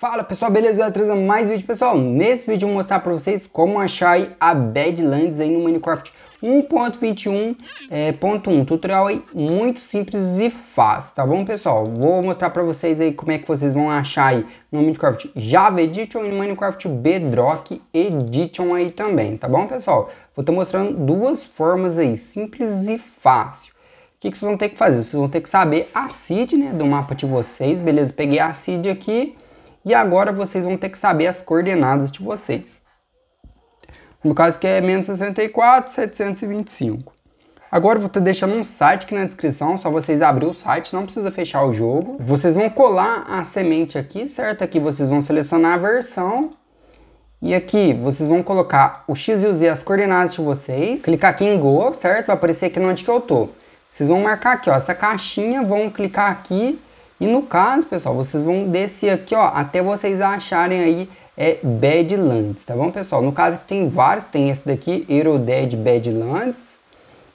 Fala pessoal, beleza? Trazendo mais vídeo pessoal. Nesse vídeo eu vou mostrar para vocês como achar a Badlands aí no Minecraft 1.21.1 é, Tutorial aí muito simples e fácil, tá bom pessoal? Vou mostrar para vocês aí como é que vocês vão achar aí no Minecraft Java Edition e no Minecraft Bedrock Edition aí também, tá bom pessoal? Vou estar mostrando duas formas aí, simples e fácil. O que, que vocês vão ter que fazer? Vocês vão ter que saber a seed né, do mapa de vocês, beleza? Peguei a seed aqui e agora vocês vão ter que saber as coordenadas de vocês. No caso que é menos 64, 725. Agora eu vou estar deixando um site aqui na descrição, só vocês abrir o site, não precisa fechar o jogo. Vocês vão colar a semente aqui, certo? Aqui vocês vão selecionar a versão. E aqui vocês vão colocar o X e o Z, as coordenadas de vocês. Clicar aqui em Go, certo? Vai aparecer aqui onde que eu tô. Vocês vão marcar aqui, ó, essa caixinha, vão clicar aqui e no caso, pessoal, vocês vão descer aqui, ó, até vocês acharem aí é Badlands, tá bom, pessoal? No caso que tem vários, tem esse daqui, Eroded Badlands,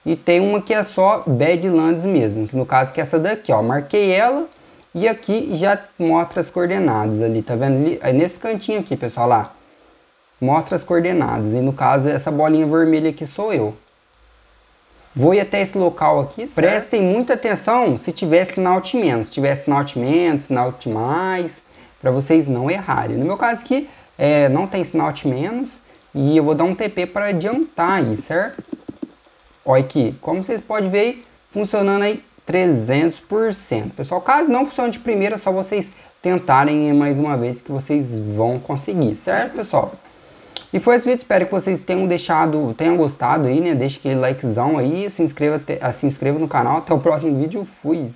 e tem uma que é só Badlands mesmo, que no caso que é essa daqui, ó, marquei ela, e aqui já mostra as coordenadas ali, tá vendo? Ali, aí é nesse cantinho aqui, pessoal, lá, mostra as coordenadas, e no caso essa bolinha vermelha aqui sou eu. Vou ir até esse local aqui. Certo. Prestem muita atenção se tiver sinal de menos. Se tiver sinal de menos, sinal de mais, para vocês não errarem. No meu caso aqui, é, não tem sinal de menos. E eu vou dar um TP para adiantar aí, certo? Olha aqui, como vocês podem ver, funcionando aí 300%. Pessoal, caso não funcione de primeira, é só vocês tentarem mais uma vez que vocês vão conseguir, certo, pessoal? E foi esse assim, vídeo, espero que vocês tenham deixado, tenham gostado aí, né? Deixe aquele likezão aí, se inscreva, se inscreva no canal. Até o próximo vídeo, fui!